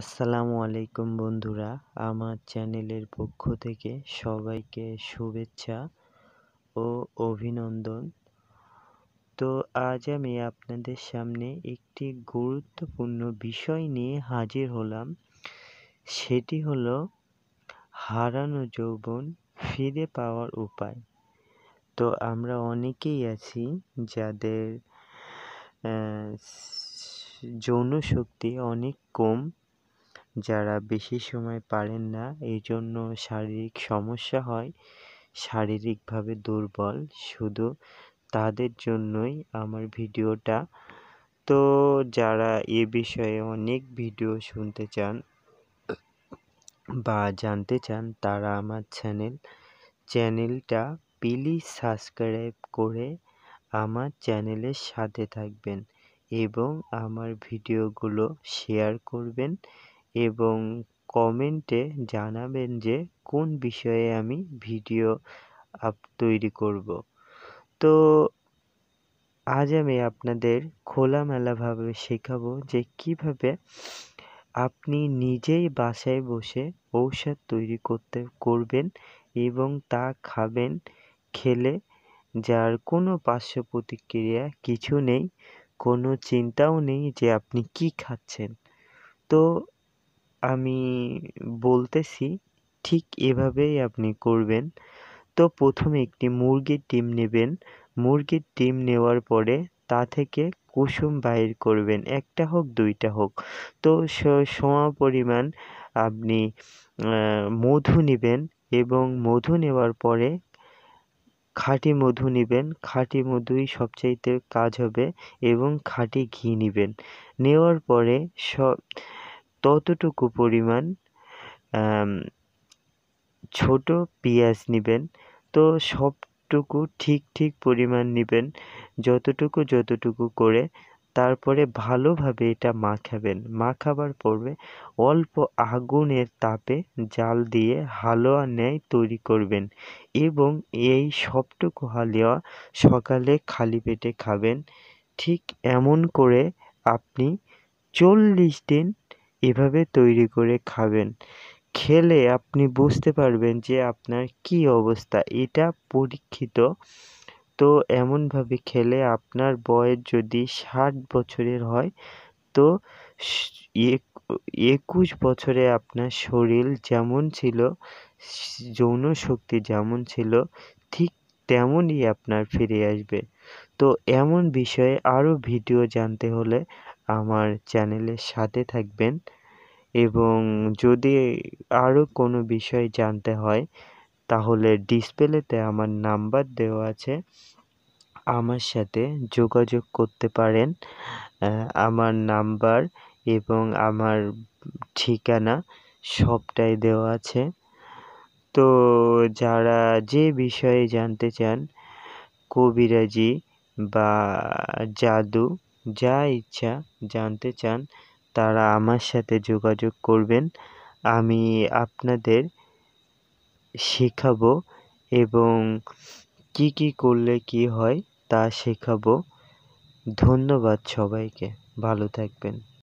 আসসালামু আলাইকুম বন্ধুরা আমার চ্যানেলের পক্ষ থেকে সবাইকে শুভেচ্ছা ও অভিনন্দন তো আজ আমি আপনাদের সামনে একটি গুরুত্বপূর্ণ বিষয় নিয়ে হাজির হলাম সেটি হলো হারানো যৌবন ফিরে পাওয়ার উপায় তো আমরা অনেকেই আছি যাদের যৌন শক্তি অনেক কম যারা বেশি সময় পারেন না এই জন্য শারীরিক সমস্যা হয় শারীরিকভাবে দুর্বল শুধু তাদের জন্যই আমার ভিডিওটা তো যারা এ বিষয়ে অনেক ভিডিও শুনতে চান বা জানতে চান তারা আমার চ্যানেল চ্যানেলটা প্লিজ সাবস্ক্রাইব করে আমার চ্যানেলের সাথে থাকবেন এবং আমার ভিডিওগুলো শেয়ার করবেন এবং কমেন্টে জানাবেন যে কোন বিষয়ে আমি ভিডিও আপ তৈরি করব তো আজ আমি আপনাদের খোলামেলাভাবে শেখাবো যে কিভাবে আপনি নিজেই বাসায় বসে ঔষধ তৈরি করতে করবেন এবং তা খাবেন খেলে যার কোনো পার্শ্ব প্রতিক্রিয়া কিছু নেই কোনো চিন্তাও নেই যে আপনি কি খাচ্ছেন তো আমি বলতেছি ঠিক এভাবেই আপনি করবেন তো প্রথমে একটি মুরগির ডিম নেবেন মুরগির ডিম নেওয়ার পরে তা থেকে কুসুম বাহির করবেন একটা হোক দুইটা হোক তো সমা পরিমাণ আপনি মধু নেবেন এবং মধু নেওয়ার পরে খাঁটি মধু নেবেন খাঁটি মধুই সবচাইতে কাজ হবে এবং খাঁটি ঘি নেবেন নেওয়ার পরে সব ততটুকু পরিমাণ ছোট পেঁয়াজ নেবেন তো সবটুকু ঠিক ঠিক পরিমাণ নেবেন যতটুকু যতটুকু করে তারপরে ভালোভাবে এটা মাখাবেন মাখাবার পরে অল্প আগুনের তাপে জাল দিয়ে হালুয়া ন্যায় তৈরি করবেন এবং এই সবটুকু হালুয়া সকালে খালি পেটে খাবেন ঠিক এমন করে আপনি চল্লিশ দিন এভাবে তৈরি করে খাবেন খেলে আপনি বুঝতে পারবেন যে আপনার কি অবস্থা এটা পরীক্ষিত তো এমনভাবে খেলে আপনার বয়স যদি ষাট বছরের হয় তো একুশ বছরে আপনার শরীর যেমন ছিল যৌন শক্তি যেমন ছিল ঠিক তেমনই আপনার ফিরে আসবে তো এমন বিষয়ে আরও ভিডিও জানতে হলে আমার চ্যানেলের সাথে থাকবেন এবং যদি আরও কোনো বিষয় জানতে হয় তাহলে ডিসপ্লেতে আমার নাম্বার দেওয়া আছে আমার সাথে যোগাযোগ করতে পারেন আমার নাম্বার এবং আমার ঠিকানা সবটাই দেওয়া আছে তো যারা যে বিষয়ে জানতে চান কবিরাজি বা জাদু যা ইচ্ছা জানতে চান তারা আমার সাথে যোগাযোগ করবেন আমি আপনাদের শেখাবো এবং কি কি করলে কি হয় তা শেখাবো ধন্যবাদ সবাইকে ভালো থাকবেন